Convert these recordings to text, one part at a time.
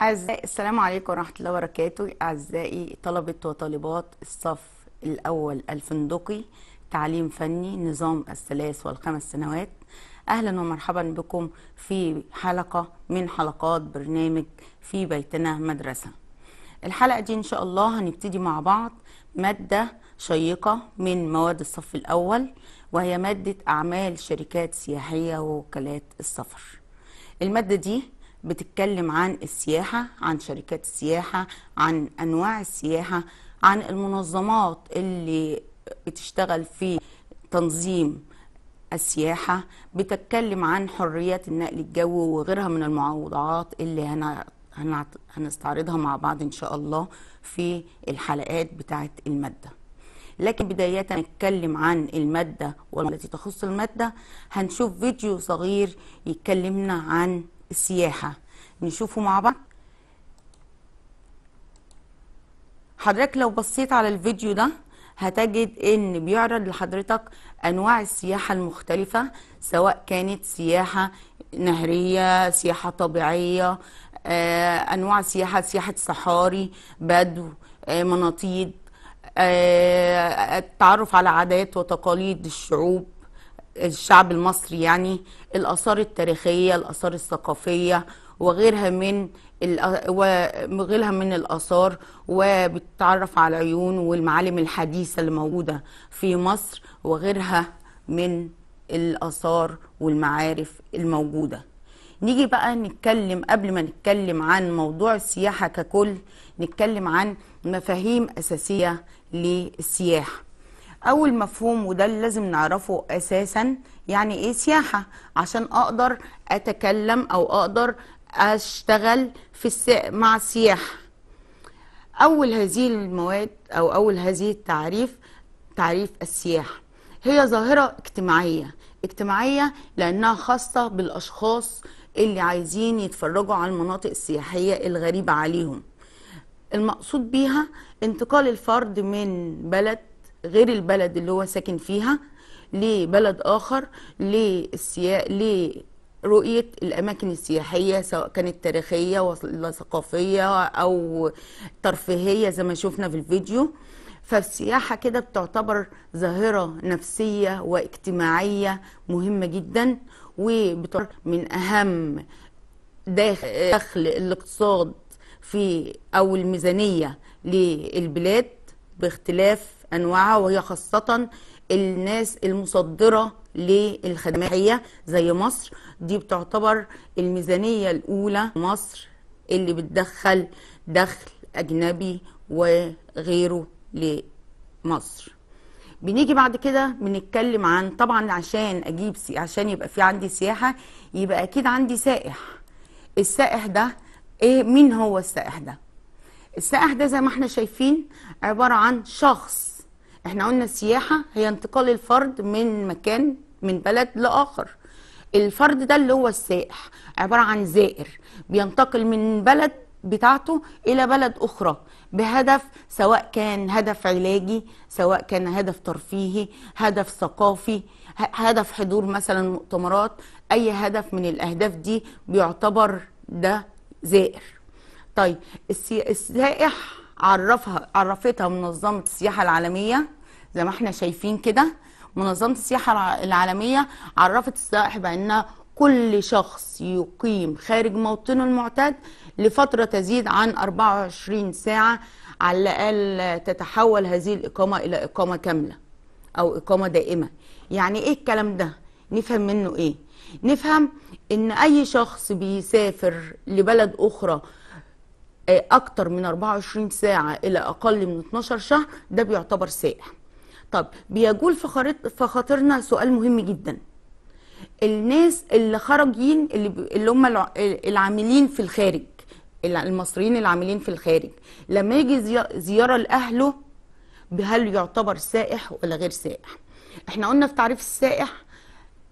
أعزائي السلام عليكم ورحمة الله وبركاته أعزائي طلبة وطالبات الصف الأول الفندقي تعليم فني نظام الثلاث والخمس سنوات أهلا ومرحبا بكم في حلقة من حلقات برنامج في بيتنا مدرسة الحلقة دي إن شاء الله هنبتدي مع بعض مادة شيقة من مواد الصف الأول وهي مادة أعمال شركات سياحية ووكالات السفر المادة دي بتتكلم عن السياحة عن شركات السياحة عن أنواع السياحة عن المنظمات اللي بتشتغل في تنظيم السياحة بتتكلم عن حريات النقل الجوي وغيرها من المعوضات اللي أنا هنستعرضها مع بعض إن شاء الله في الحلقات بتاعة المادة لكن بداية نتكلم عن المادة والتي تخص المادة هنشوف فيديو صغير يتكلمنا عن السياحة نشوفه مع بعض حضرتك لو بصيت على الفيديو ده هتجد ان بيعرض لحضرتك انواع السياحة المختلفة سواء كانت سياحة نهرية سياحة طبيعية آه، انواع سياحة سياحة صحاري بدو آه، مناطيد آه، التعرف على عادات وتقاليد الشعوب الشعب المصري يعني الآثار التاريخية الآثار الثقافية وغيرها من وغيرها من الآثار وبتتعرف على العيون والمعالم الحديثة اللي موجودة في مصر وغيرها من الآثار والمعارف الموجودة نيجي بقى نتكلم قبل ما نتكلم عن موضوع السياحة ككل نتكلم عن مفاهيم أساسية للسياحة اول مفهوم وده اللي لازم نعرفه اساسا يعني ايه سياحه عشان اقدر اتكلم او اقدر اشتغل في الس... مع السياحه اول هذه المواد او اول هذه التعريف تعريف السياحه هي ظاهره اجتماعيه اجتماعيه لانها خاصه بالاشخاص اللي عايزين يتفرجوا على المناطق السياحيه الغريبه عليهم المقصود بيها انتقال الفرد من بلد غير البلد اللي هو ساكن فيها لبلد آخر للسيا... لرؤية الأماكن السياحية سواء كانت تاريخية ولا ثقافية أو ترفيهية زي ما شفنا في الفيديو فالسياحة كده بتعتبر ظاهرة نفسية واجتماعية مهمة جدا وبتعتبر من أهم دخل الاقتصاد في أو الميزانية للبلاد باختلاف انواعها وهي خاصه الناس المصدره للخدمات زي مصر دي بتعتبر الميزانيه الاولى مصر اللي بتدخل دخل اجنبي وغيره لمصر بنيجي بعد كده بنتكلم عن طبعا عشان اجيب سي عشان يبقى في عندي سياحه يبقى اكيد عندي سائح السائح ده ايه مين هو السائح ده السائح ده زي ما احنا شايفين عباره عن شخص احنا قلنا السياحه هي انتقال الفرد من مكان من بلد لاخر الفرد ده اللي هو السائح عباره عن زائر بينتقل من بلد بتاعته الى بلد اخرى بهدف سواء كان هدف علاجي سواء كان هدف ترفيهي هدف ثقافي هدف حضور مثلا مؤتمرات اي هدف من الاهداف دي بيعتبر ده زائر طيب السائح عرفها عرفتها منظمه السياحه العالميه زي ما احنا شايفين كده منظمه السياحه العالميه عرفت السائح بان كل شخص يقيم خارج موطنه المعتاد لفتره تزيد عن 24 ساعه على الاقل تتحول هذه الاقامه الى اقامه كامله او اقامه دائمه يعني ايه الكلام ده نفهم منه ايه نفهم ان اي شخص بيسافر لبلد اخرى اكتر من 24 ساعه الى اقل من 12 شهر ده بيعتبر سائح طب بيجول في خاطرنا سؤال مهم جدا الناس اللي خرجين اللي, اللي هم العاملين في الخارج المصريين العاملين في الخارج لما يجي زياره لاهله هل يعتبر سائح ولا غير سائح احنا قلنا في تعريف السائح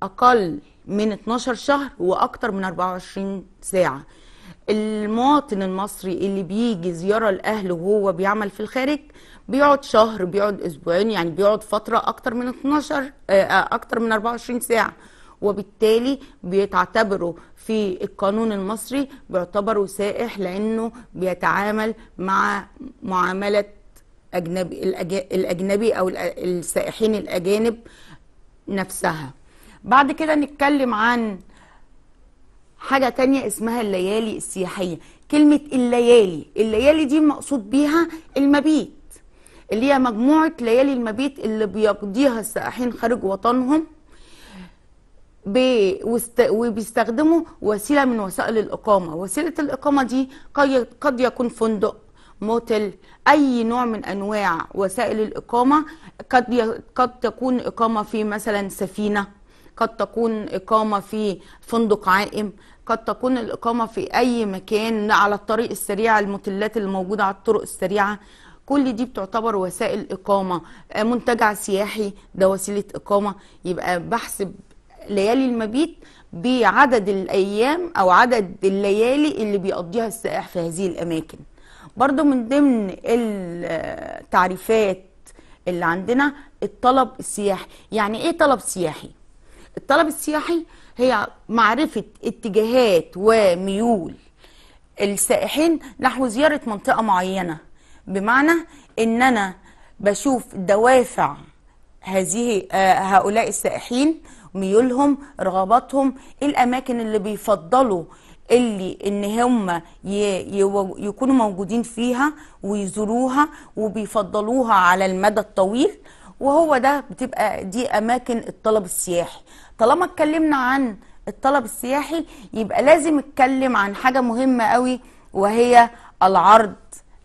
اقل من 12 شهر واكتر من 24 ساعه المواطن المصري اللي بيجي زياره لاهله وهو بيعمل في الخارج بيقعد شهر بيقعد اسبوعين يعني بيقعد فتره اكتر من 12 آه، آه، اكتر من 24 ساعه وبالتالي بيتعتبروا في القانون المصري بيعتبروا سائح لانه بيتعامل مع معامله اجنبي الاجنبي او السائحين الاجانب نفسها بعد كده نتكلم عن حاجة تانية اسمها الليالي السياحية كلمة الليالي الليالي دي مقصود بيها المبيت اللي هي مجموعة ليالي المبيت اللي بيقضيها السائحين خارج وطنهم وبيستخدموا وسيلة من وسائل الإقامة وسيلة الإقامة دي قد يكون فندق موتل اي نوع من انواع وسائل الاقامه قد قد تكون اقامه في مثلا سفينه قد تكون إقامة في فندق عائم قد تكون الإقامة في أي مكان على الطريق السريع المتلات اللي موجودة على الطرق السريعة كل دي بتعتبر وسائل إقامة آه، منتجع سياحي ده وسيلة إقامة يبقى بحسب ليالي المبيت بعدد الأيام أو عدد الليالي اللي بيقضيها السائح في هذه الأماكن برضو من ضمن التعريفات اللي عندنا الطلب السياحي يعني ايه طلب سياحي الطلب السياحي هي معرفة اتجاهات وميول السائحين نحو زيارة منطقة معينة بمعنى ان انا بشوف دوافع هذه آه، هؤلاء السائحين ميولهم رغباتهم إيه الاماكن اللي بيفضلوا اللي ان هم يكونوا موجودين فيها ويزوروها وبيفضلوها على المدى الطويل وهو ده بتبقى دي اماكن الطلب السياحي طالما اتكلمنا عن الطلب السياحي يبقى لازم اتكلم عن حاجه مهمه قوي وهي العرض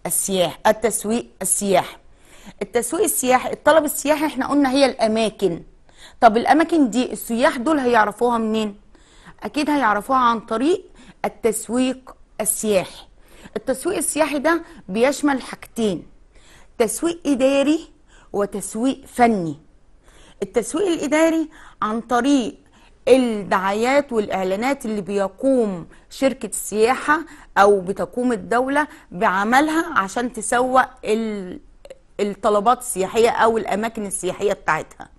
السياحي التسويق السياحي التسويق السياحي الطلب السياحي احنا قلنا هي الاماكن طب الاماكن دي السياح دول هيعرفوها منين اكيد هيعرفوها عن طريق التسويق السياحي التسويق السياحي ده بيشمل حاجتين تسويق اداري وتسويق فني التسويق الاداري عن طريق الدعايات والاعلانات اللي بيقوم شركه السياحه او بتقوم الدوله بعملها عشان تسوق الطلبات السياحيه او الاماكن السياحيه بتاعتها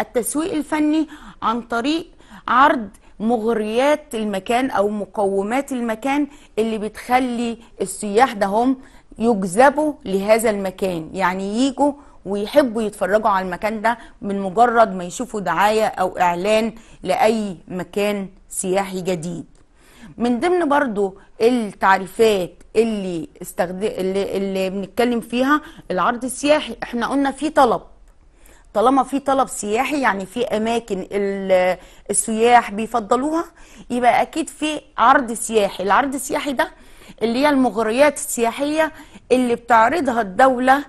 التسويق الفني عن طريق عرض مغريات المكان او مقومات المكان اللي بتخلي السياح ده هم يجذبوا لهذا المكان يعني ييجوا ويحبوا يتفرجوا على المكان ده من مجرد ما يشوفوا دعايه او اعلان لاي مكان سياحي جديد من ضمن برضو التعريفات اللي استخد... اللي, اللي بنتكلم فيها العرض السياحي احنا قلنا في طلب طالما في طلب سياحي يعني في اماكن السياح بيفضلوها يبقى اكيد في عرض سياحي العرض السياحي ده اللي هي المغريات السياحيه اللي بتعرضها الدوله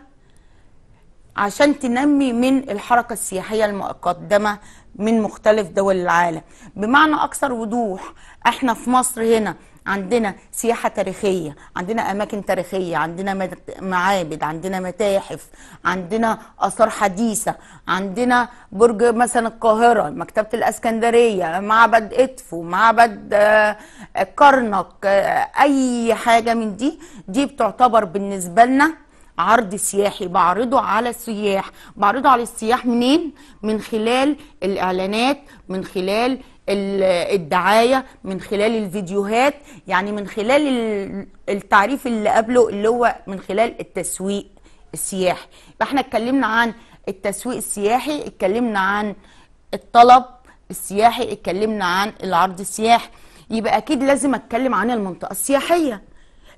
عشان تنمي من الحركة السياحية المقدمة من مختلف دول العالم بمعنى أكثر وضوح احنا في مصر هنا عندنا سياحة تاريخية عندنا أماكن تاريخية عندنا معابد عندنا متاحف عندنا آثار حديثة عندنا برج مثلا القاهرة مكتبة الأسكندرية معبد إدفو معبد آه، كرنك آه، أي حاجة من دي دي بتعتبر بالنسبة لنا عرض سياحي بعرضه على السياح بعرضه على السياح منين من خلال الاعلانات من خلال الدعايه من خلال الفيديوهات يعني من خلال التعريف اللي قبله اللي هو من خلال التسويق السياحي فاحنا احنا اتكلمنا عن التسويق السياحي اتكلمنا عن الطلب السياحي اتكلمنا عن العرض السياحي يبقى اكيد لازم اتكلم عن المنطقه السياحيه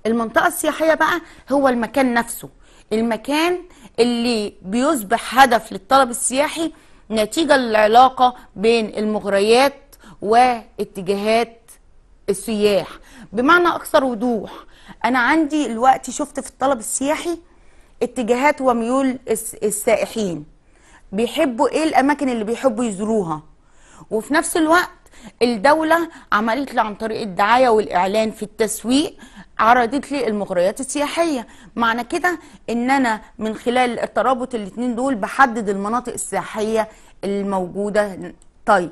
المنطقه السياحيه بقى هو المكان نفسه المكان اللي بيصبح هدف للطلب السياحي نتيجة للعلاقة بين المغريات واتجاهات السياح بمعنى أكثر وضوح أنا عندي الوقت شفت في الطلب السياحي اتجاهات وميول السائحين بيحبوا إيه الأماكن اللي بيحبوا يزوروها وفي نفس الوقت الدولة عملت عن طريق الدعاية والإعلان في التسويق عرضت لي المغريات السياحيه معنى كده ان انا من خلال الترابط الاثنين دول بحدد المناطق السياحيه الموجوده طيب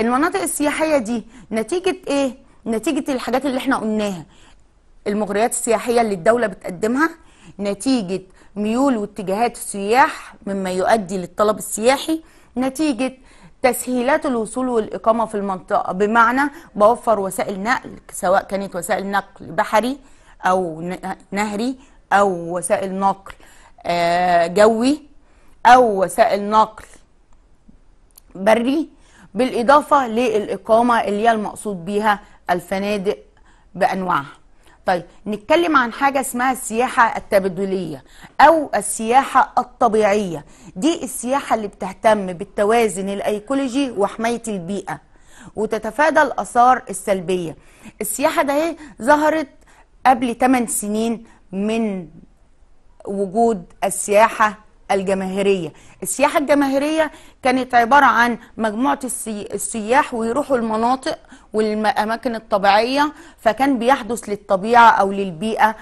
المناطق السياحيه دي نتيجه ايه نتيجه الحاجات اللي احنا قلناها المغريات السياحيه اللي الدوله بتقدمها نتيجه ميول واتجاهات السياح مما يؤدي للطلب السياحي نتيجه تسهيلات الوصول والإقامة في المنطقة بمعنى بوفر وسائل نقل سواء كانت وسائل نقل بحري أو نهري أو وسائل نقل آه، جوي أو وسائل نقل بري بالإضافة للإقامة اللي هي المقصود بها الفنادق بأنواعها طيب نتكلم عن حاجة اسمها السياحة التبادلية أو السياحة الطبيعية دي السياحة اللي بتهتم بالتوازن الأيكولوجي وحماية البيئة وتتفادى الآثار السلبية السياحة ده إيه؟ ظهرت قبل 8 سنين من وجود السياحة الجماهيريه السياحه الجماهيريه كانت عباره عن مجموعه السياح ويروحوا المناطق والاماكن الطبيعيه فكان بيحدث للطبيعه او للبيئه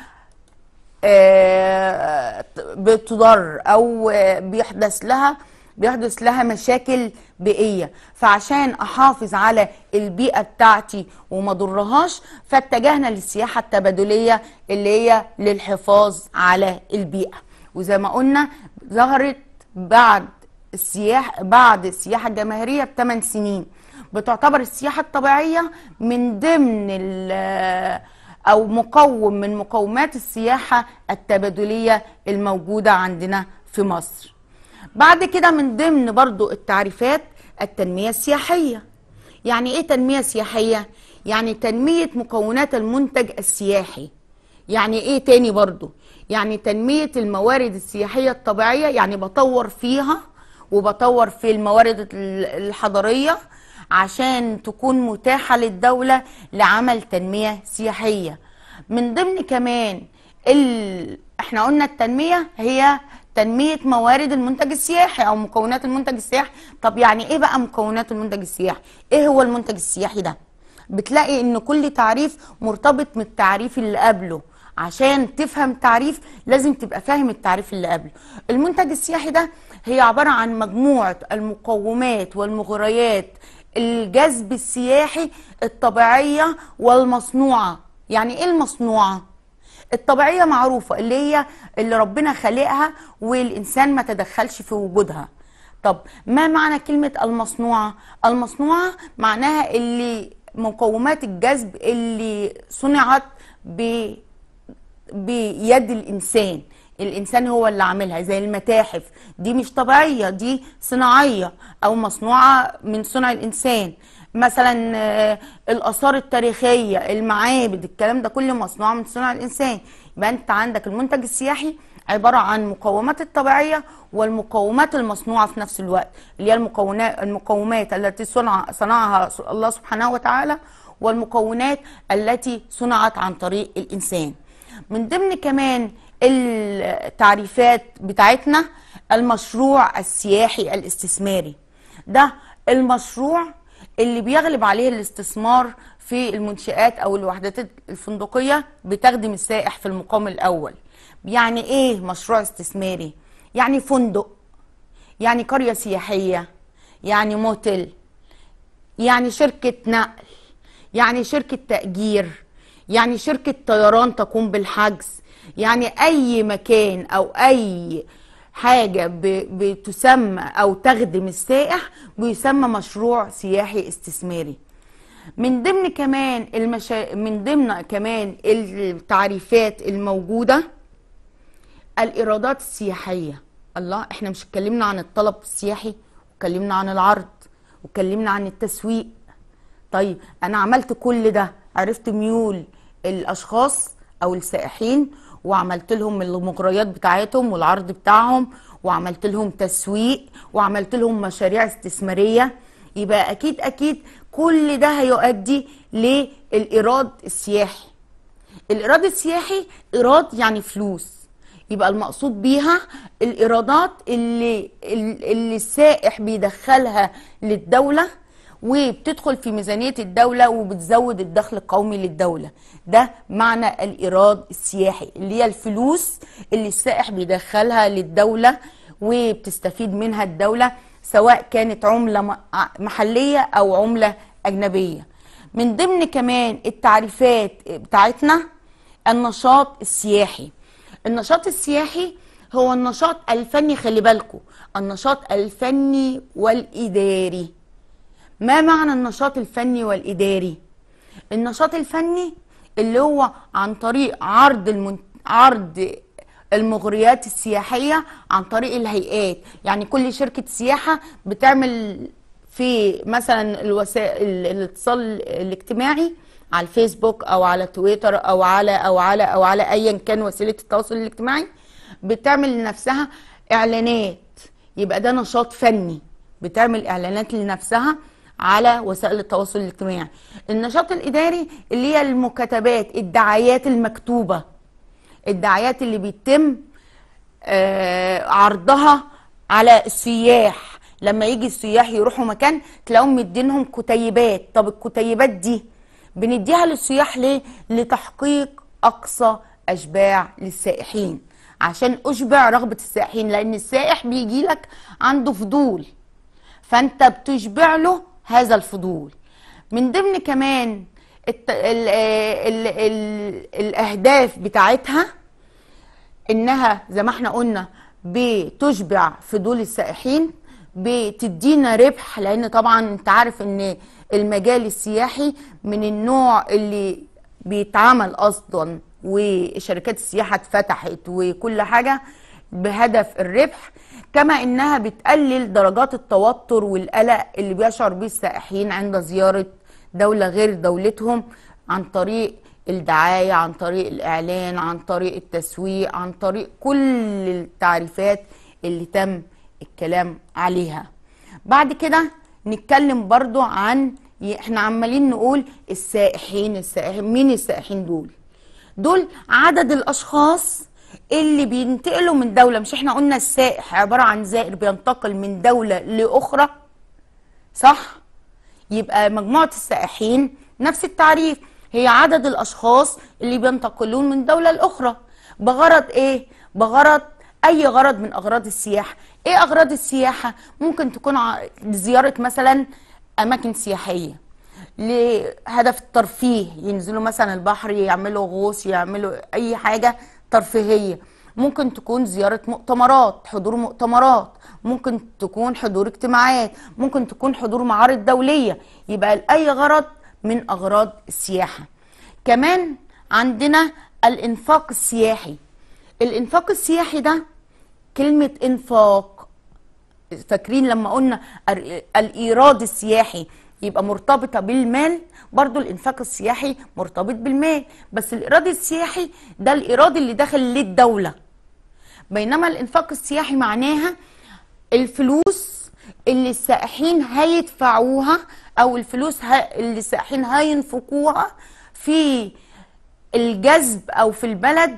آه، بتضر او بيحدث لها بيحدث لها مشاكل بيئية فعشان أحافظ على البيئة بتاعتي وما ضرهاش فاتجهنا للسياحة التبادلية اللي هي للحفاظ على البيئة وزي ما قلنا ظهرت بعد السياح بعد السياحه الجماهيريه بثمان سنين بتعتبر السياحه الطبيعيه من ضمن او مقوم من مقومات السياحه التبادليه الموجوده عندنا في مصر بعد كده من ضمن برضو التعريفات التنميه السياحيه يعني ايه تنميه سياحيه يعني تنميه مكونات المنتج السياحي يعني ايه تاني برضو يعني تنمية الموارد السياحية الطبيعية يعني بطور فيها وبطور في الموارد الحضرية عشان تكون متاحة للدولة لعمل تنمية سياحية من ضمن كمان ال... احنا قلنا التنمية هي تنمية موارد المنتج السياحي أو مكونات المنتج السياحي طب يعني إيه بقى مكونات المنتج السياحي؟ إيه هو المنتج السياحي ده؟ بتلاقي إن كل تعريف مرتبط من التعريف اللي قبله عشان تفهم تعريف لازم تبقى فاهم التعريف اللي قبله المنتج السياحي ده هي عبارة عن مجموعة المقومات والمغريات الجذب السياحي الطبيعية والمصنوعة يعني ايه المصنوعة؟ الطبيعية معروفة اللي هي اللي ربنا خلقها والإنسان ما تدخلش في وجودها طب ما معنى كلمة المصنوعة؟ المصنوعة معناها اللي مقومات الجذب اللي صنعت ب بيد الانسان الانسان هو اللي عاملها زي المتاحف دي مش طبيعيه دي صناعيه او مصنوعه من صنع الانسان مثلا آه، الاثار التاريخيه المعابد الكلام ده كله مصنوع من صنع الانسان يبقى انت عندك المنتج السياحي عباره عن مقومات الطبيعيه والمقومات المصنوعه في نفس الوقت اللي هي المكونات المقومات التي صنع صنعها الله سبحانه وتعالى والمكونات التي صنعت عن طريق الانسان من ضمن كمان التعريفات بتاعتنا المشروع السياحي الاستثماري ده المشروع اللي بيغلب عليه الاستثمار في المنشآت أو الوحدات الفندقية بتخدم السائح في المقام الأول يعني إيه مشروع استثماري؟ يعني فندق يعني قرية سياحية يعني موتيل يعني شركة نقل يعني شركة تأجير يعني شركة طيران تقوم بالحجز يعني أي مكان أو أي حاجة بتسمى أو تخدم السائح بيسمى مشروع سياحي استثماري من ضمن كمان المشا... من ضمن كمان التعريفات الموجودة الإيرادات السياحية الله احنا مش اتكلمنا عن الطلب السياحي واتكلمنا عن العرض واتكلمنا عن التسويق طيب انا عملت كل ده عرفت ميول الاشخاص او السائحين وعملت لهم المغريات بتاعتهم والعرض بتاعهم وعملت لهم تسويق وعملت لهم مشاريع استثماريه يبقى اكيد اكيد كل ده هيؤدي للايراد السياحي الايراد السياحي ايراد يعني فلوس يبقى المقصود بيها الايرادات اللي اللي السائح بيدخلها للدوله وبتدخل في ميزانية الدولة وبتزود الدخل القومي للدولة ده معنى الإيراد السياحي اللي هي الفلوس اللي السائح بيدخلها للدولة وبتستفيد منها الدولة سواء كانت عملة محلية أو عملة أجنبية من ضمن كمان التعريفات بتاعتنا النشاط السياحي النشاط السياحي هو النشاط الفني خلي بالكو النشاط الفني والإداري ما معنى النشاط الفني والإداري؟ النشاط الفني اللي هو عن طريق عرض المن... عرض المغريات السياحية عن طريق الهيئات يعني كل شركة سياحة بتعمل في مثلا الوسائل الاتصال الاجتماعي على الفيسبوك او على تويتر او على او على او على ايا كان وسيله التواصل الاجتماعي بتعمل لنفسها اعلانات يبقى ده نشاط فني بتعمل اعلانات لنفسها على وسائل التواصل الاجتماعي النشاط الاداري اللي هي المكاتبات الدعايات المكتوبه الدعايات اللي بيتم آه، عرضها على السياح لما يجي السياح يروحوا مكان تلاقيهم مدينهم كتيبات طب الكتيبات دي بنديها للسياح ليه لتحقيق اقصى اشباع للسائحين عشان اشبع رغبه السائحين لان السائح بيجي لك عنده فضول فانت بتشبع له هذا الفضول من ضمن كمان الت... ال... ال... ال... الاهداف بتاعتها انها زي ما احنا قلنا بتشبع فضول السائحين بتدينا ربح لان طبعا انت عارف ان المجال السياحي من النوع اللي بيتعمل اصلا وشركات السياحه اتفتحت وكل حاجه بهدف الربح كما انها بتقلل درجات التوتر والقلق اللي بيشعر به السائحين عند زياره دوله غير دولتهم عن طريق الدعايه عن طريق الاعلان عن طريق التسويق عن طريق كل التعريفات اللي تم الكلام عليها بعد كده نتكلم برضو عن احنا عمالين نقول السائحين السائحين مين السائحين دول دول عدد الاشخاص اللي بينتقلوا من دوله مش احنا قلنا السائح عباره عن زائر بينتقل من دوله لاخرى صح يبقى مجموعه السائحين نفس التعريف هي عدد الاشخاص اللي بينتقلون من دوله لاخرى بغرض ايه بغرض اي غرض من اغراض السياحه ايه اغراض السياحه ممكن تكون زياره مثلا اماكن سياحيه لهدف الترفيه ينزلوا مثلا البحر يعملوا غوص يعملوا اي حاجه ترفيهيه ممكن تكون زيارة مؤتمرات حضور مؤتمرات ممكن تكون حضور اجتماعات ممكن تكون حضور معارض دولية يبقى لأي غرض من أغراض السياحة كمان عندنا الإنفاق السياحي الإنفاق السياحي ده كلمة إنفاق فاكرين لما قلنا الإيراد السياحي يبقى مرتبطه بالمال برضو الانفاق السياحي مرتبط بالمال بس الايراد السياحي ده الايراد اللي داخل للدوله بينما الانفاق السياحي معناها الفلوس اللي السائحين هيدفعوها او الفلوس اللي السائحين هينفقوها في الجذب او في البلد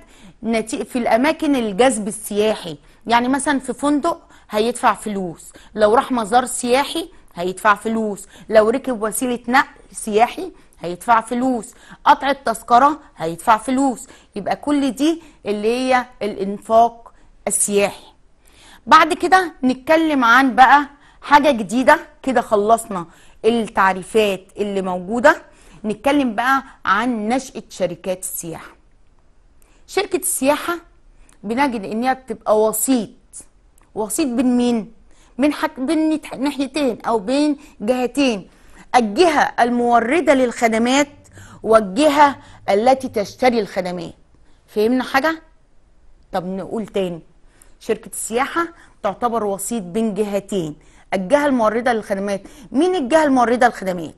في الاماكن الجذب السياحي يعني مثلا في فندق هيدفع فلوس لو راح مزار سياحي هيدفع فلوس لو ركب وسيله نقل سياحي هيدفع فلوس قطع التذكره هيدفع فلوس يبقى كل دي اللي هي الانفاق السياحي بعد كده نتكلم عن بقى حاجه جديده كده خلصنا التعريفات اللي موجوده نتكلم بقى عن نشاه شركات السياحه شركه السياحه بنجد انها بتبقى وسيط وسيط بين مين من حك بين ناحيتين أو بين جهتين الجهة الموردة للخدمات والجهة التي تشتري الخدمات فهمنا حاجة؟ طب نقول تاني شركة السياحة تعتبر وسيط بين جهتين الجهة الموردة للخدمات مين الجهة الموردة للخدمات؟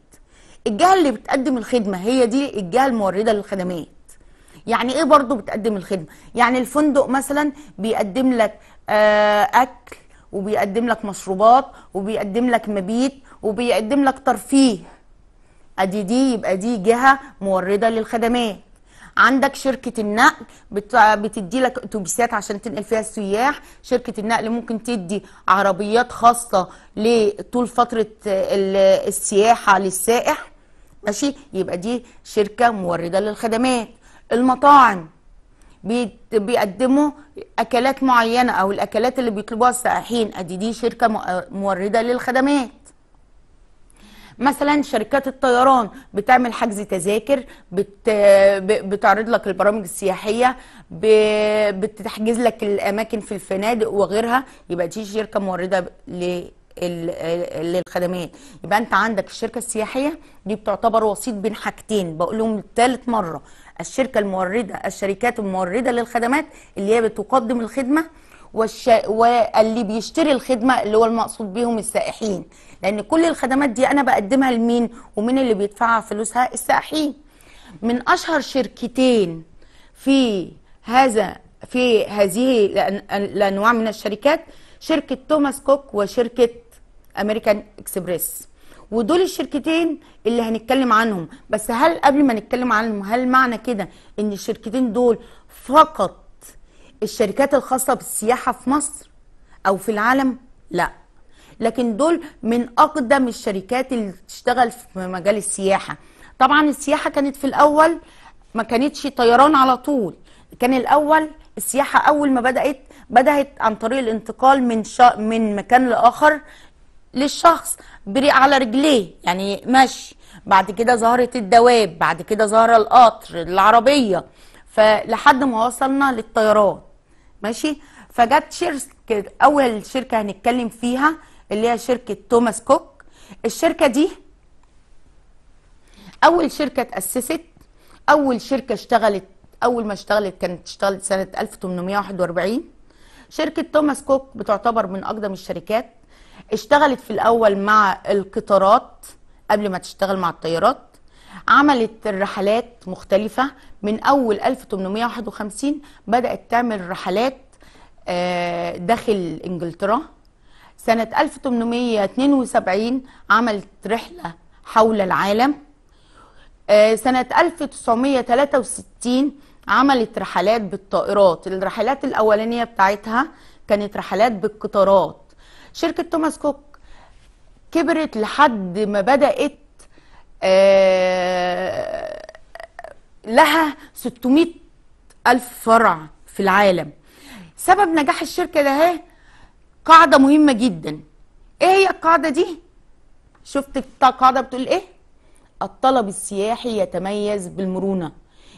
الجهة اللي بتقدم الخدمة هي دي الجهة الموردة للخدمات يعني ايه برضو بتقدم الخدمة؟ يعني الفندق مثلا بيقدم لك آه أكل وبيقدم لك مشروبات وبيقدم لك مبيت وبيقدم لك ترفيه ادي دي يبقى دي جهه مورده للخدمات عندك شركة النقل بتدي لك اتوبيسات عشان تنقل فيها السياح شركة النقل ممكن تدي عربيات خاصة لطول فترة السياحة للسائح ماشي يبقى دي شركة مورده للخدمات المطاعم بيقدموا اكلات معينه او الاكلات اللي بيطلبوها السائحين ادي دي شركه مورده للخدمات مثلا شركات الطيران بتعمل حجز تذاكر بت... بتعرض لك البرامج السياحيه ب... بتحجز لك الاماكن في الفنادق وغيرها يبقى دي شركه مورده ل... للخدمات يبقى انت عندك الشركه السياحيه دي بتعتبر وسيط بين حاجتين بقول لهم ثالث مره الشركه المورده الشركات المورده للخدمات اللي هي بتقدم الخدمه والش... واللي بيشتري الخدمه اللي هو المقصود بيهم السائحين لان كل الخدمات دي انا بقدمها لمين ومين اللي بيدفعها فلوسها السائحين من اشهر شركتين في هذا في هذه الانواع من الشركات شركه توماس كوك وشركه امريكان اكسبريس ودول الشركتين اللي هنتكلم عنهم بس هل قبل ما نتكلم عنهم هل معنى كده ان الشركتين دول فقط الشركات الخاصه بالسياحه في مصر او في العالم لا لكن دول من اقدم الشركات اللي بتشتغل في مجال السياحه طبعا السياحه كانت في الاول ما كانتش طيران على طول كان الاول السياحه اول ما بدات بدات عن طريق الانتقال من شا من مكان لاخر للشخص على رجليه يعني مشي بعد كده ظهرت الدواب بعد كده ظهر القطر العربية فلحد ما وصلنا للطيران ماشي فجت شركة أول شركة هنتكلم فيها اللي هي شركة توماس كوك الشركة دي أول شركة تأسست أول شركة اشتغلت أول ما اشتغلت كانت اشتغلت سنة 1841 شركة توماس كوك بتعتبر من أقدم الشركات اشتغلت في الأول مع القطارات قبل ما تشتغل مع الطيارات عملت الرحلات مختلفة من أول 1851 بدأت تعمل رحلات آه، داخل إنجلترا سنة 1872 عملت رحلة حول العالم آه، سنة 1963 عملت رحلات بالطائرات الرحلات الأولانية بتاعتها كانت رحلات بالقطارات شركه توماس كوك كبرت لحد ما بدات آه، لها 600 ألف فرع في العالم سبب نجاح الشركة ده قاعدة مهمة جدا ايه هي القاعدة دي؟ شفت القاعدة بتقول ايه؟ الطلب السياحي يتميز بالمرونة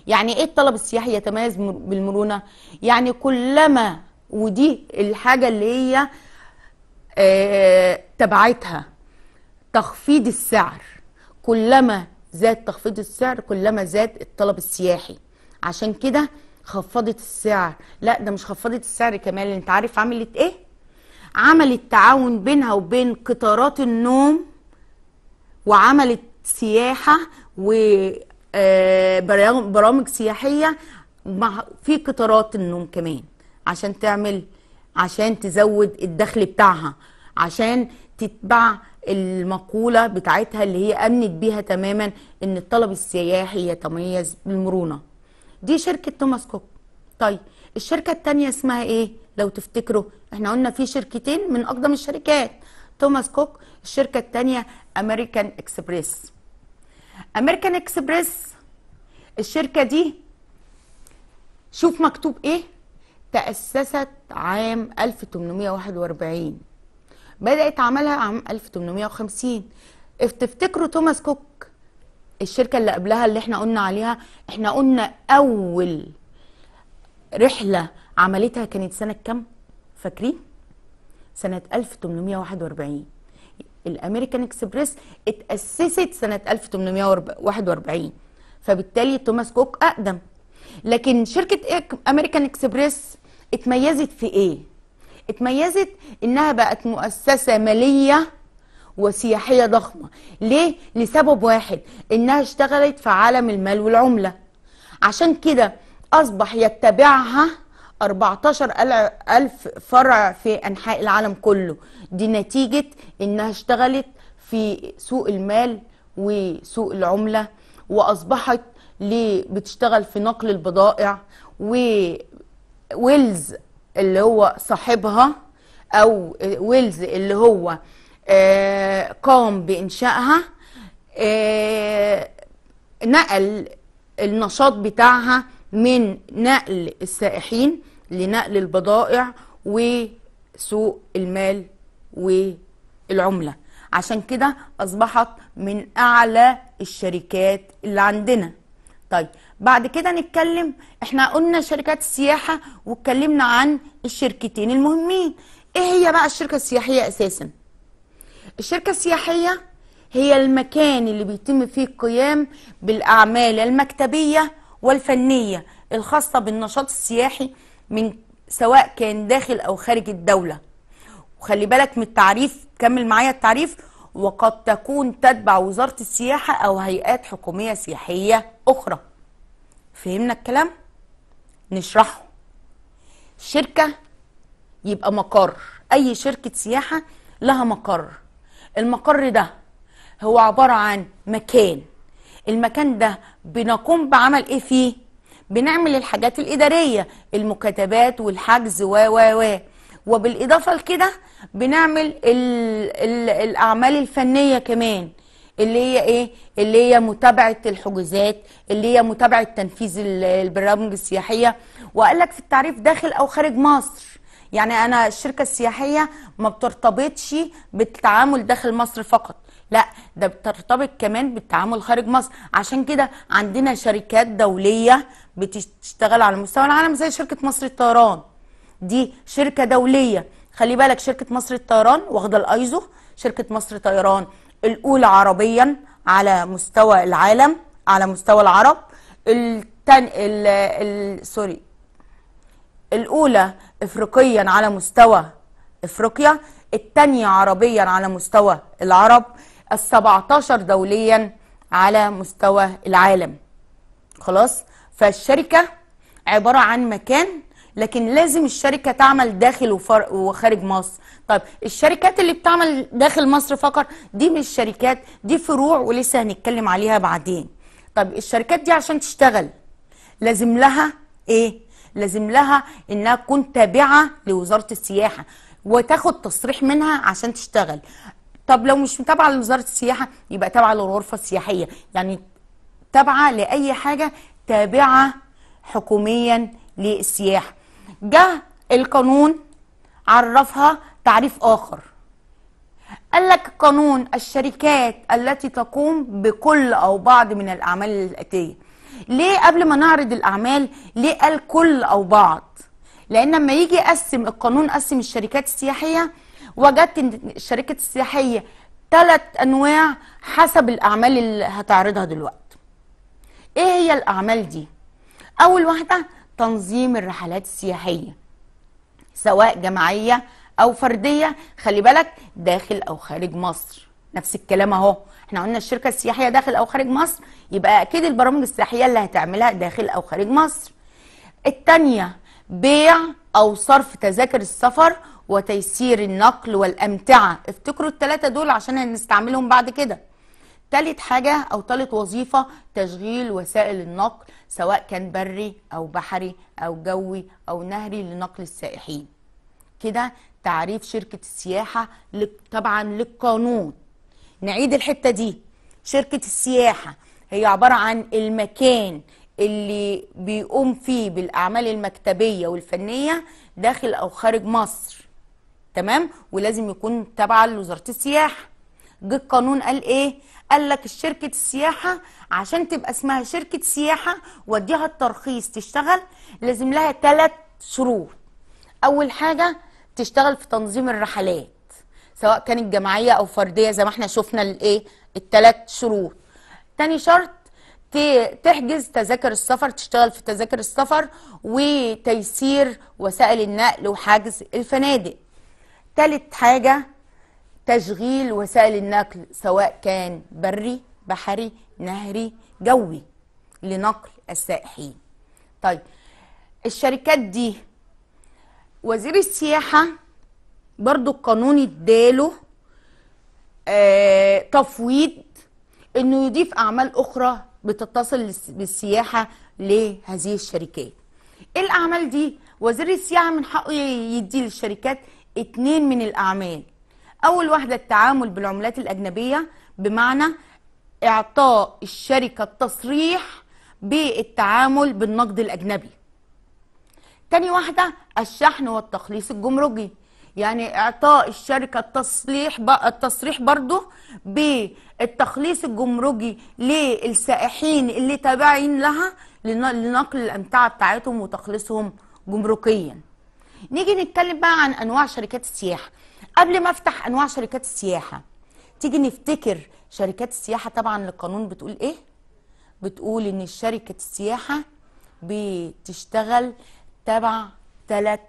يعني ايه الطلب السياحي يتميز بالمرونة؟ يعني كلما ودي الحاجة اللي هي آه، تبعتها تخفيض السعر كلما زاد تخفيض السعر كلما زاد الطلب السياحي عشان كده خفضت السعر لا ده مش خفضت السعر كمان انت عارف عملت ايه عملت تعاون بينها وبين قطارات النوم وعملت سياحه وبرامج آه، سياحيه في قطارات النوم كمان عشان تعمل عشان تزود الدخل بتاعها عشان تتبع المقولة بتاعتها اللي هي أمنت بيها تماما إن الطلب السياحي يتميز بالمرونة دي شركة توماس كوك طيب الشركة التانية اسمها إيه؟ لو تفتكروا إحنا قلنا في شركتين من أقدم الشركات توماس كوك الشركة التانية أمريكان إكسبريس أمريكان إكسبريس الشركة دي شوف مكتوب إيه تأسست عام 1841 بدأت عملها عام 1850 تفتكروا توماس كوك الشركة اللي قبلها اللي احنا قلنا عليها احنا قلنا أول رحلة عملتها كانت سنة كام؟ فاكرين؟ سنة 1841 الامريكان اكسبريس اتأسست سنة 1841 فبالتالي توماس كوك أقدم لكن شركه امريكان اكسبريس اتميزت في ايه اتميزت انها بقت مؤسسه ماليه وسياحيه ضخمه ليه لسبب واحد انها اشتغلت في عالم المال والعمله عشان كده اصبح يتبعها 14000 فرع في انحاء العالم كله دي نتيجه انها اشتغلت في سوق المال وسوق العمله واصبحت بتشتغل في نقل البضائع وويلز اللي هو صاحبها او ويلز اللي هو آه، قام بانشائها آه، نقل النشاط بتاعها من نقل السائحين لنقل البضائع وسوق المال والعمله عشان كده اصبحت من اعلى الشركات اللي عندنا طيب بعد كده نتكلم احنا قلنا شركات السياحه واتكلمنا عن الشركتين المهمين ايه هي بقى الشركه السياحيه اساسا الشركه السياحيه هي المكان اللي بيتم فيه القيام بالاعمال المكتبيه والفنيه الخاصه بالنشاط السياحي من سواء كان داخل او خارج الدوله وخلي بالك من التعريف كمل معايا التعريف وقد تكون تتبع وزارة السياحة أو هيئات حكومية سياحية أخرى فهمنا الكلام؟ نشرحه شركة يبقى مقر أي شركة سياحة لها مقر المقر ده هو عبارة عن مكان المكان ده بنقوم بعمل ايه فيه بنعمل الحاجات الإدارية المكاتبات والحجز و و و وبالاضافه لكده بنعمل الـ الـ الاعمال الفنيه كمان اللي هي ايه اللي هي متابعه الحجوزات اللي هي متابعه تنفيذ البرامج السياحيه وقال لك في التعريف داخل او خارج مصر يعني انا الشركه السياحيه ما بترتبطش بالتعامل داخل مصر فقط لا ده بترتبط كمان بالتعامل خارج مصر عشان كده عندنا شركات دوليه بتشتغل على مستوى العالم زي شركه مصر الطيران دي شركه دوليه خلي بالك شركه مصر الطيران واخده الايزو شركه مصر طيران الاولى عربيا على مستوى العالم على مستوى العرب التن... ال... ال... سوري الاولى افريقيا على مستوى افريقيا الثانيه عربيا على مستوى العرب ال17 دوليا على مستوى العالم خلاص فالشركه عباره عن مكان لكن لازم الشركه تعمل داخل وخارج مصر طيب الشركات اللي بتعمل داخل مصر فقط دي مش شركات دي فروع ولسه هنتكلم عليها بعدين طب الشركات دي عشان تشتغل لازم لها ايه لازم لها انها تكون تابعه لوزاره السياحه وتاخد تصريح منها عشان تشتغل طب لو مش تابعه لوزاره السياحه يبقى تابعه للغرفه السياحيه يعني تابعه لاي حاجه تابعه حكوميا للسياحه جه القانون عرفها تعريف آخر قال لك قانون الشركات التي تقوم بكل أو بعض من الأعمال الآتية ليه قبل ما نعرض الأعمال ليه قال كل أو بعض لأن لما يجي يقسم القانون قسم الشركات السياحية وجدت إن الشركة السياحية ثلاث أنواع حسب الأعمال اللي هتعرضها دلوقتي ايه هي الأعمال دي أول واحدة تنظيم الرحلات السياحية سواء جماعية أو فردية خلي بالك داخل أو خارج مصر نفس الكلام أهو احنا قلنا الشركة السياحية داخل أو خارج مصر يبقى أكيد البرامج السياحية اللي هتعملها داخل أو خارج مصر التانية بيع أو صرف تذاكر السفر وتيسير النقل والأمتعة افتكروا التلاتة دول عشان هنستعملهم بعد كده تالت حاجة أو تالت وظيفة تشغيل وسائل النقل سواء كان بري أو بحري أو جوي أو نهري لنقل السائحين كده تعريف شركة السياحة طبعا للقانون نعيد الحتة دي شركة السياحة هي عبارة عن المكان اللي بيقوم فيه بالأعمال المكتبية والفنية داخل أو خارج مصر تمام ولازم يكون تبعا لوزارة السياحة جه القانون قال ايه قال لك الشركة السياحه عشان تبقى اسمها شركه سياحه واديها الترخيص تشتغل لازم لها ثلاث شروط اول حاجه تشتغل في تنظيم الرحلات سواء كانت جماعيه او فرديه زي ما احنا شفنا الايه الثلاث شروط تاني شرط تحجز تذاكر السفر تشتغل في تذاكر السفر وتيسير وسائل النقل وحجز الفنادق تالت حاجه تشغيل وسائل النقل سواء كان بري بحري نهري جوي لنقل السائحين طيب الشركات دي وزير السياحة برضو القانون اداله آه تفويض انه يضيف اعمال اخرى بتتصل بالسياحة لهذه الشركات إيه الاعمال دي وزير السياحة من حقه يدي للشركات اتنين من الاعمال أول واحدة التعامل بالعملات الأجنبية بمعنى إعطاء الشركة التصريح بالتعامل بالنقد الأجنبي تاني واحدة الشحن والتخليص الجمركي يعني إعطاء الشركة التصريح التصريح برضو بالتخليص الجمركي للسائحين اللي تابعين لها لنقل الأمتعة بتاعتهم وتخليصهم جمركيا نيجي نتكلم بقى عن أنواع شركات السياحة قبل ما افتح انواع شركات السياحه تيجي نفتكر شركات السياحه طبعا القانون بتقول ايه بتقول ان شركه السياحه بتشتغل تبع ثلاث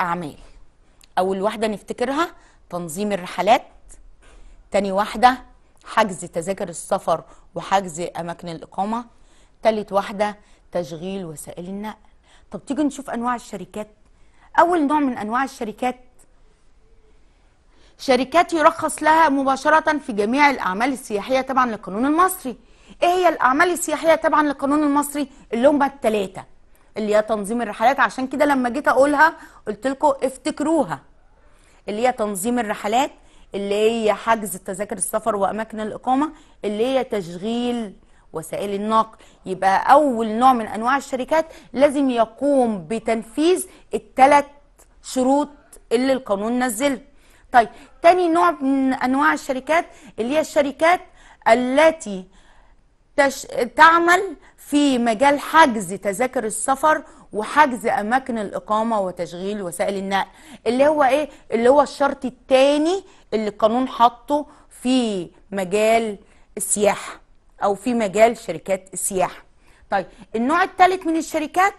اعمال اول واحده نفتكرها تنظيم الرحلات تاني واحده حجز تذاكر السفر وحجز اماكن الاقامه تالت واحده تشغيل وسائل النقل طب تيجي نشوف انواع الشركات اول نوع من انواع الشركات شركات يرخص لها مباشرة في جميع الأعمال السياحية طبعا للقانون المصري إيه هي الأعمال السياحية طبعا للقانون المصري اللي هم التلاتة اللي هي تنظيم الرحلات عشان كده لما جيت أقولها قلت لكم افتكروها اللي هي تنظيم الرحلات اللي هي حجز تذاكر السفر وأماكن الإقامة اللي هي تشغيل وسائل النقل يبقى أول نوع من أنواع الشركات لازم يقوم بتنفيذ التلات شروط اللي القانون نزله طيب تاني نوع من انواع الشركات اللي هي الشركات التي تش... تعمل في مجال حجز تذاكر السفر وحجز اماكن الاقامه وتشغيل وسائل النقل اللي هو ايه اللي هو الشرط الثاني اللي القانون حاطه في مجال السياحه او في مجال شركات السياحه طيب النوع الثالث من الشركات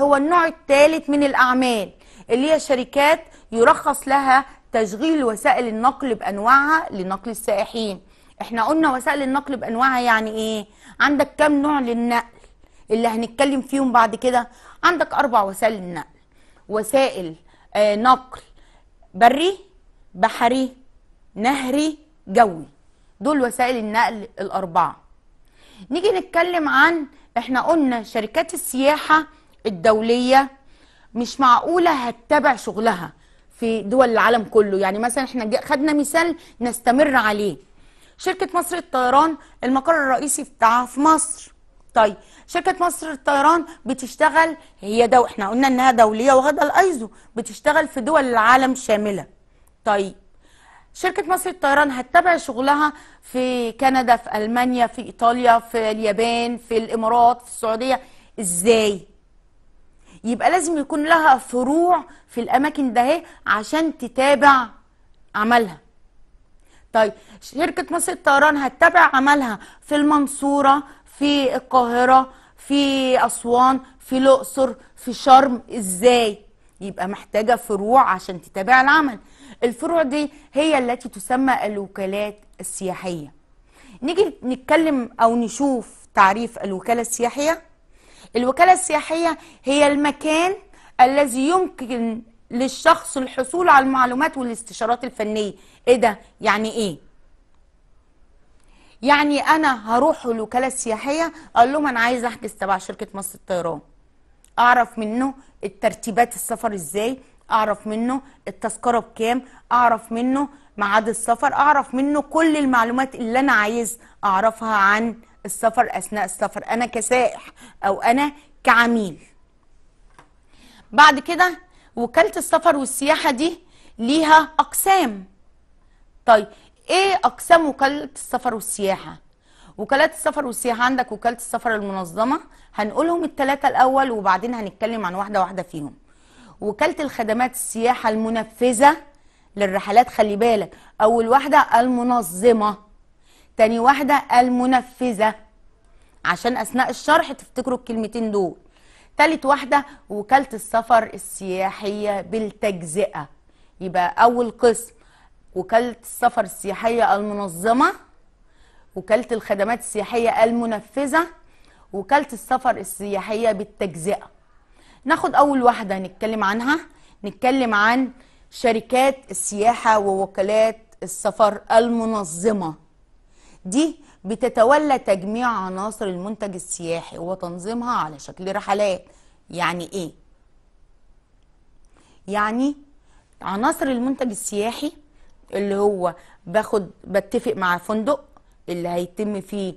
هو النوع الثالث من الاعمال اللي هي شركات يرخص لها تشغيل وسائل النقل بانواعها لنقل السائحين احنا قلنا وسائل النقل بانواعها يعني ايه عندك كام نوع للنقل اللي هنتكلم فيهم بعد كده عندك اربع وسائل النقل وسائل آه نقل بري بحري نهري جوي دول وسائل النقل الاربعه نيجي نتكلم عن احنا قلنا شركات السياحه الدوليه مش معقوله هتتبع شغلها في دول العالم كله يعني مثلا احنا خدنا مثال نستمر عليه شركة مصر الطيران المقر الرئيسي بتاعها في مصر طيب شركة مصر الطيران بتشتغل هي دو احنا قلنا انها دولية وغدا الايزو بتشتغل في دول العالم شاملة طيب شركة مصر الطيران هتتابع شغلها في كندا في ألمانيا في إيطاليا في اليابان في الإمارات في السعودية إزاي؟ يبقى لازم يكون لها فروع في الاماكن ده عشان تتابع عملها طيب شركه مصر الطيران هتتابع عملها في المنصوره في القاهره في اسوان في الاقصر في شرم ازاي يبقى محتاجه فروع عشان تتابع العمل الفروع دي هي التي تسمى الوكالات السياحيه نيجي نتكلم او نشوف تعريف الوكاله السياحيه الوكالة السياحية هي المكان الذي يمكن للشخص الحصول على المعلومات والاستشارات الفنية ايه ده يعني ايه يعني انا هروح الوكالة السياحية اقول لهم انا عايز احجز تبع شركة مصر الطيران اعرف منه الترتيبات السفر ازاي اعرف منه التذكرة بكام اعرف منه ميعاد السفر اعرف منه كل المعلومات اللي انا عايز اعرفها عن السفر أثناء السفر أنا كسائح أو أنا كعميل بعد كده وكالة السفر والسياحة دي ليها أقسام طيب إيه أقسام وكالة السفر والسياحة؟ وكالات السفر والسياحة عندك وكالة السفر المنظمة هنقولهم الثلاثه الأول وبعدين هنتكلم عن واحدة واحدة فيهم وكالة الخدمات السياحة المنفذة للرحلات خلي بالك أول واحدة المنظمة تاني واحدة المنفذة عشان أثناء الشرح تفتكروا الكلمتين دول تالت واحدة وكالة السفر السياحية بالتجزئة يبقى أول قسم وكالة السفر السياحية المنظمة وكالة الخدمات السياحية المنفذة وكالة السفر السياحية بالتجزئة ناخد أول واحدة نتكلم عنها نتكلم عن شركات السياحة ووكالات السفر المنظمة دي بتتولى تجميع عناصر المنتج السياحي وتنظيمها على شكل رحلات يعني ايه يعني عناصر المنتج السياحي اللي هو باخد بتفق مع فندق اللي هيتم فيه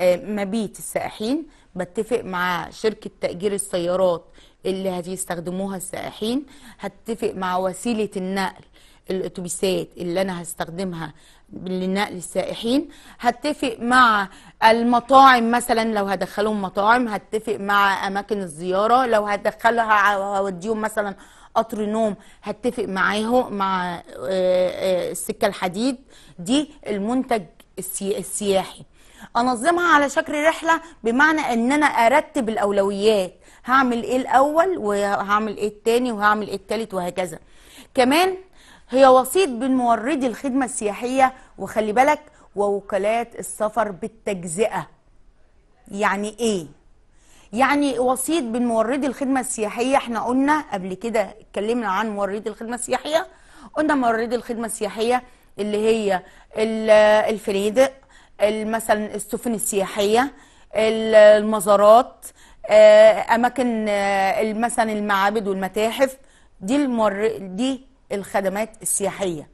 آه، مبيت السائحين بتفق مع شركة تأجير السيارات اللي هيستخدموها السائحين هتفق مع وسيلة النقل الاتوبيسات اللي انا هستخدمها لنقل السائحين هتفق مع المطاعم مثلا لو هدخلهم مطاعم هتفق مع اماكن الزياره لو هدخلها هوديهم مثلا قطر نوم هتفق معاه مع آه، آه، السكه الحديد دي المنتج السياحي انظمها على شكل رحله بمعنى ان انا ارتب الاولويات هعمل ايه الاول وهعمل ايه الثاني وهعمل ايه الثالث وهكذا كمان هي وسيط بين موردي الخدمة السياحية وخلي بالك ووكالات السفر بالتجزئة يعني ايه؟ يعني وسيط بين موردي الخدمة السياحية احنا قلنا قبل كده اتكلمنا عن موردي الخدمة السياحية قلنا موردي الخدمة السياحية اللي هي الفنادق مثلا السفن السياحية المزارات آه، اماكن آه، مثلا المعابد والمتاحف دي المور... دي الخدمات السياحيه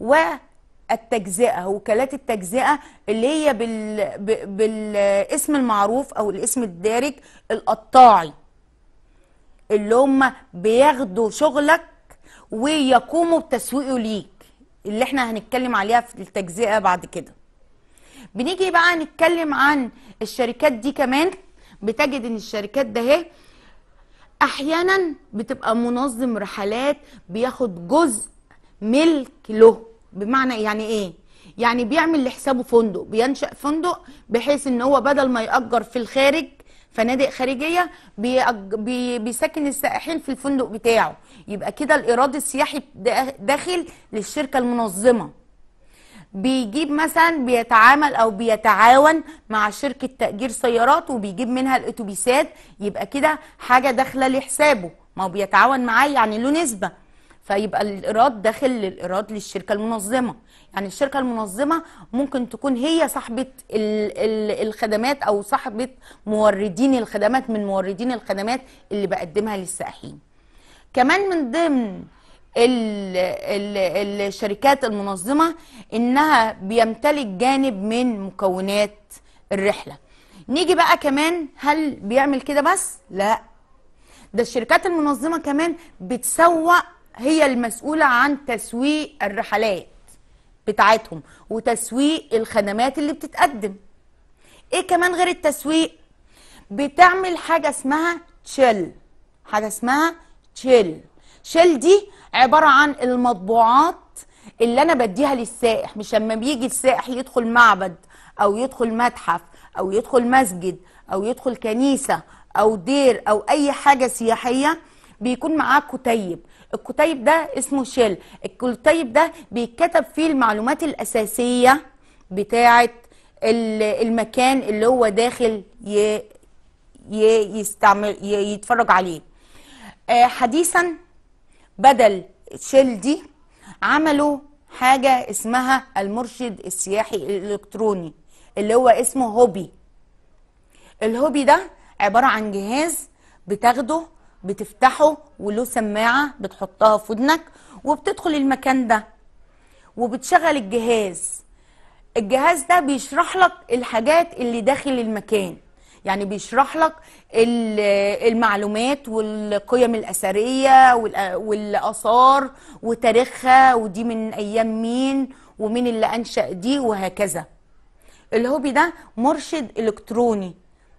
والتجزئه وكالات التجزئه اللي هي بال... بالاسم المعروف او الاسم الدارج القطاعي اللي هم بياخدوا شغلك ويقوموا بتسويقه ليك اللي احنا هنتكلم عليها في التجزئه بعد كده بنيجي بقى نتكلم عن الشركات دي كمان بتجد ان الشركات ده احيانا بتبقى منظم رحلات بياخد جزء ملك له بمعنى يعني ايه يعني بيعمل لحسابه فندق بينشأ فندق بحيث ان هو بدل ما يأجر في الخارج فنادق خارجية بيسكن السائحين في الفندق بتاعه يبقى كده الإيراد السياحي داخل للشركة المنظمة بيجيب مثلا بيتعامل او بيتعاون مع شركه تاجير سيارات وبيجيب منها الاتوبيسات يبقى كده حاجه داخله لحسابه ما هو بيتعاون معاه يعني له نسبه فيبقى الايراد داخل للايراد للشركه المنظمه يعني الشركه المنظمه ممكن تكون هي صاحبه الخدمات او صاحبه موردين الخدمات من موردين الخدمات اللي بقدمها للسائحين كمان من ضمن الشركات المنظمة انها بيمتلك جانب من مكونات الرحلة نيجي بقى كمان هل بيعمل كده بس؟ لا ده الشركات المنظمة كمان بتسوق هي المسؤولة عن تسويق الرحلات بتاعتهم وتسويق الخدمات اللي بتتقدم ايه كمان غير التسويق بتعمل حاجة اسمها تشيل حاجة اسمها تشيل شيل دي عباره عن المطبوعات اللي انا بديها للسائح مش لما بيجي السائح يدخل معبد او يدخل متحف او يدخل مسجد او يدخل كنيسه او دير او اي حاجه سياحيه بيكون معاه كتيب الكتيب ده اسمه شيل الكتيب ده بيتكتب فيه المعلومات الاساسيه بتاعه المكان اللي هو داخل يستعمل يتفرج عليه آه، حديثا بدل شيل دي عملوا حاجة اسمها المرشد السياحي الإلكتروني اللي هو اسمه هوبي الهوبي ده عبارة عن جهاز بتاخده بتفتحه وله سماعة بتحطها في ودنك وبتدخل المكان ده وبتشغل الجهاز الجهاز ده بيشرح لك الحاجات اللي داخل المكان يعني بيشرح لك المعلومات والقيم الاثريه والاثار وتاريخها ودي من ايام مين ومين اللي انشا دي وهكذا الهوبي ده مرشد الكتروني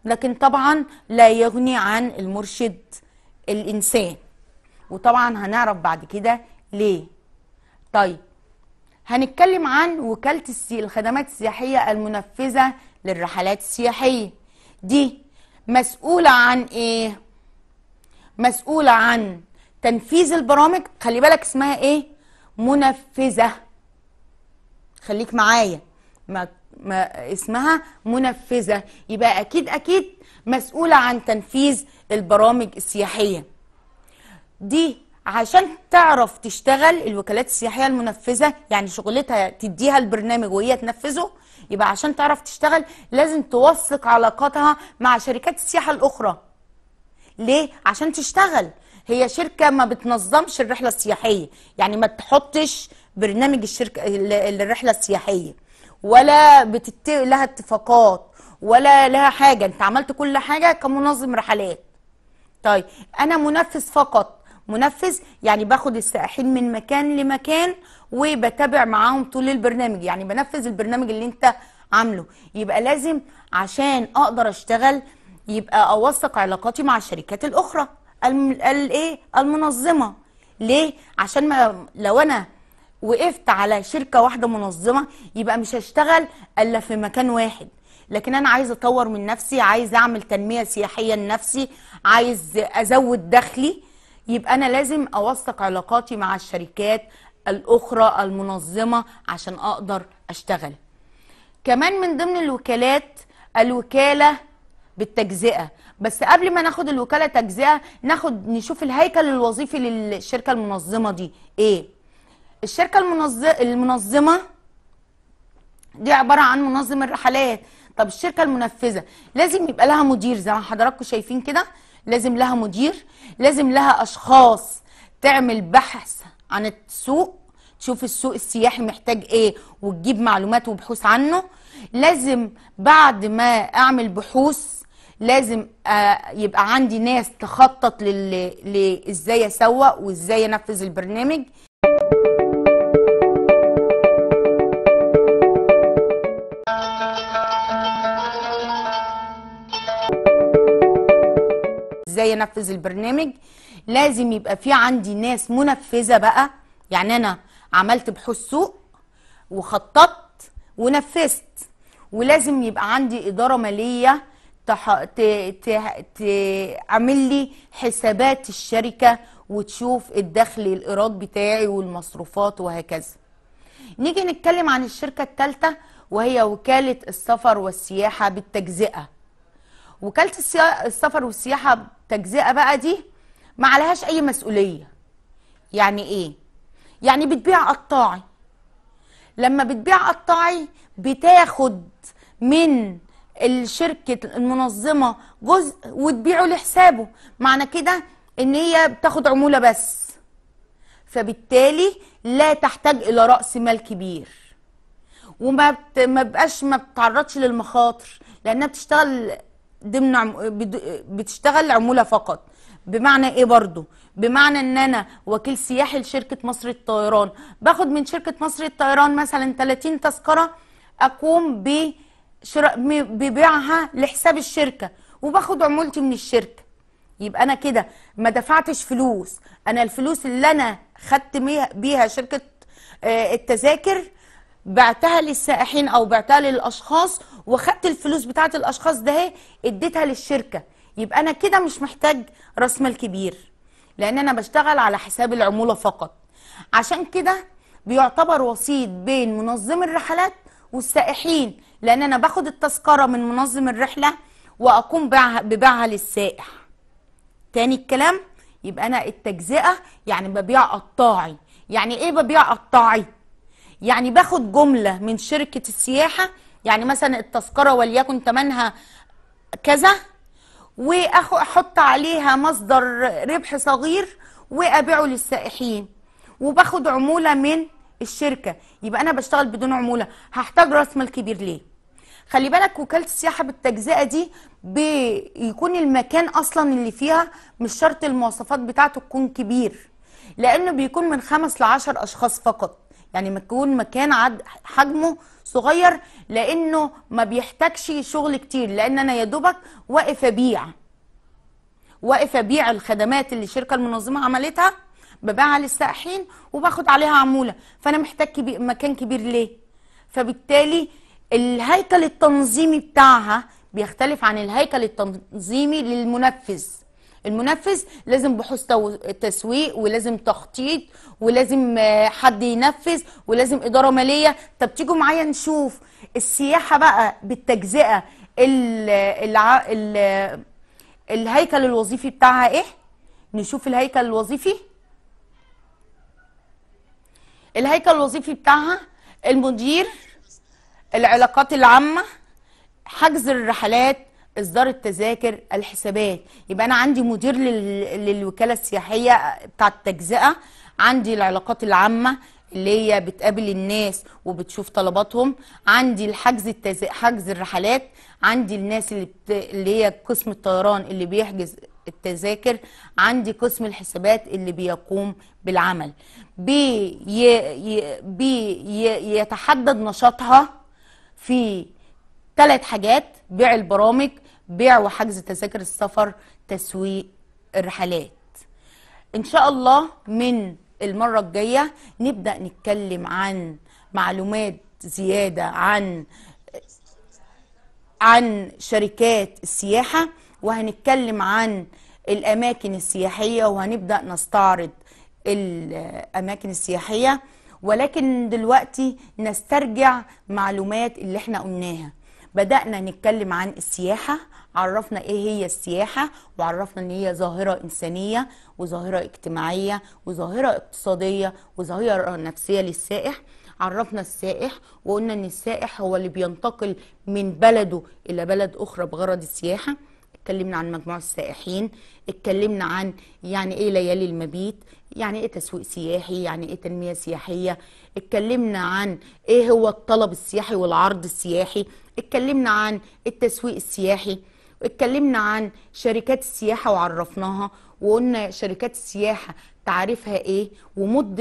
لكن طبعا لا يغني عن المرشد الانسان وطبعا هنعرف بعد كده ليه طيب هنتكلم عن وكاله الخدمات السياحيه المنفذه للرحلات السياحيه دي مسؤولة عن ايه؟ مسؤولة عن تنفيذ البرامج خلي بالك اسمها ايه؟ منفذة خليك معايا ما ما اسمها منفذة يبقى أكيد أكيد مسؤولة عن تنفيذ البرامج السياحية دي عشان تعرف تشتغل الوكالات السياحية المنفذة يعني شغلتها تديها البرنامج وهي تنفذه يبقى عشان تعرف تشتغل لازم توثق علاقاتها مع شركات السياحه الاخرى ليه عشان تشتغل هي شركه ما بتنظمش الرحله السياحيه يعني ما تحطش برنامج الشركه الرحله السياحيه ولا بتت... لها اتفاقات ولا لها حاجه انت عملت كل حاجه كمنظم رحلات طيب انا منفذ فقط منفذ يعني باخد السائحين من مكان لمكان وبتابع معاهم طول البرنامج يعني بنفذ البرنامج اللي انت عامله يبقى لازم عشان اقدر اشتغل يبقى اوثق علاقاتي مع الشركات الاخرى الايه المنظمه ليه عشان ما لو انا وقفت على شركه واحده منظمه يبقى مش هشتغل الا في مكان واحد لكن انا عايز اطور من نفسي عايز اعمل تنميه سياحيه لنفسي عايز ازود دخلي يبقى انا لازم اوثق علاقاتي مع الشركات الاخرى المنظمه عشان اقدر اشتغل كمان من ضمن الوكالات الوكاله بالتجزئه بس قبل ما ناخد الوكاله تجزئه ناخد نشوف الهيكل الوظيفي للشركه المنظمه دي ايه الشركه المنظمه دي عباره عن منظم الرحلات طب الشركه المنفذه لازم يبقى لها مدير زي ما حضراتكم شايفين كده لازم لها مدير لازم لها اشخاص تعمل بحث عن السوق تشوف السوق السياحي محتاج ايه وتجيب معلومات وبحوث عنه لازم بعد ما اعمل بحوث لازم آه، يبقى عندي ناس تخطط لازاي اسوق وازاي انفذ البرنامج ازاي انفذ البرنامج لازم يبقى في عندي ناس منفذه بقى يعني انا عملت بحوث سوق وخططت ونفذت ولازم يبقى عندي اداره ماليه تح... ت... ت... تعمل لي حسابات الشركه وتشوف الدخل الايراد بتاعي والمصروفات وهكذا نيجي نتكلم عن الشركه الثالثه وهي وكاله السفر والسياحه بالتجزئه وكاله السفر والسياحه بالتجزئه بقى دي ما عليهاش اي مسؤوليه يعني ايه يعني بتبيع قطاعي لما بتبيع قطاعي بتاخد من الشركه المنظمه جزء وتبيعه لحسابه معنى كده ان هي بتاخد عموله بس فبالتالي لا تحتاج الى راس مال كبير وما ما بقاش ما بتعرضش للمخاطر لانها بتشتغل ضمن بتشتغل عموله فقط بمعنى ايه برضو بمعنى ان انا وكيل سياحي لشركه مصر الطيران باخد من شركه مصر الطيران مثلا 30 تذكره اقوم ببيعها لحساب الشركه وباخد عمولتي من الشركه يبقى انا كده ما دفعتش فلوس انا الفلوس اللي انا خدت بيها شركه آه، التذاكر بعتها للسائحين او بعتها للاشخاص وخدت الفلوس بتاعت الاشخاص ده إيه؟ اديتها للشركه يبقى انا كده مش محتاج راس مال كبير لان انا بشتغل على حساب العموله فقط عشان كده بيعتبر وسيط بين منظم الرحلات والسائحين لان انا باخد التذكره من منظم الرحله واقوم ببيعها للسائح تاني الكلام يبقى انا التجزئه يعني ببيع قطاعي يعني ايه ببيع قطاعي يعني باخد جمله من شركه السياحه يعني مثلا التذكره وليكن ثمنها كذا واحط عليها مصدر ربح صغير وابيعه للسائحين وباخد عموله من الشركه يبقى انا بشتغل بدون عموله هحتاج راس مال كبير ليه خلي بالك وكاله السياحه بالتجزئه دي بيكون المكان اصلا اللي فيها مش شرط المواصفات بتاعته تكون كبير لانه بيكون من خمس لعشر اشخاص فقط يعني بيكون مكان عد حجمه صغير لانه ما بيحتاجش شغل كتير لان انا يا دوبك واقف ابيع واقف ابيع الخدمات اللي الشركه المنظمه عملتها ببيعها للسائحين وباخد عليها عموله فانا محتاج كبير مكان كبير ليه فبالتالي الهيكل التنظيمي بتاعها بيختلف عن الهيكل التنظيمي للمنفذ المنفذ لازم بحوث تسويق ولازم تخطيط ولازم آه، حد ينفذ ولازم اداره ماليه طب تيجوا معايا نشوف السياحه بقى بالتجزئه الـ الـ الهيكل الوظيفي بتاعها ايه نشوف الهيكل الوظيفي الهيكل الوظيفي بتاعها المدير العلاقات العامه حجز الرحلات اصدار التذاكر الحسابات يبقى انا عندي مدير للوكاله السياحيه بتاع التجزئه عندي العلاقات العامه اللي هي بتقابل الناس وبتشوف طلباتهم عندي الحجز حجز الرحلات عندي الناس اللي بت... اللي هي قسم الطيران اللي بيحجز التذاكر عندي قسم الحسابات اللي بيقوم بالعمل بي... ي... بي... ي... نشاطها في ثلاث حاجات بيع البرامج بيع وحجز تذاكر السفر تسويق الرحلات ان شاء الله من المرة الجاية نبدأ نتكلم عن معلومات زيادة عن عن شركات السياحة وهنتكلم عن الأماكن السياحية وهنبدأ نستعرض الأماكن السياحية ولكن دلوقتي نسترجع معلومات اللي احنا قلناها بدأنا نتكلم عن السياحة عرفنا ايه هي السياحة وعرفنا ان هي ظاهرة انسانية وظاهرة اجتماعية وظاهرة اقتصادية وظاهرة نفسية للسائح عرفنا السائح وقلنا ان السائح هو اللي بينتقل من بلده الى بلد اخرى بغرض السياحة اتكلمنا عن مجموعة السائحين اتكلمنا عن يعني ايه ليالي المبيت يعني ايه تسويق سياحي يعني ايه تنمية سياحية اتكلمنا عن ايه هو الطلب السياحي والعرض السياحي اتكلمنا عن التسويق السياحي اتكلمنا عن شركات السياحة وعرفناها وقلنا شركات السياحة تعريفها ايه ومدة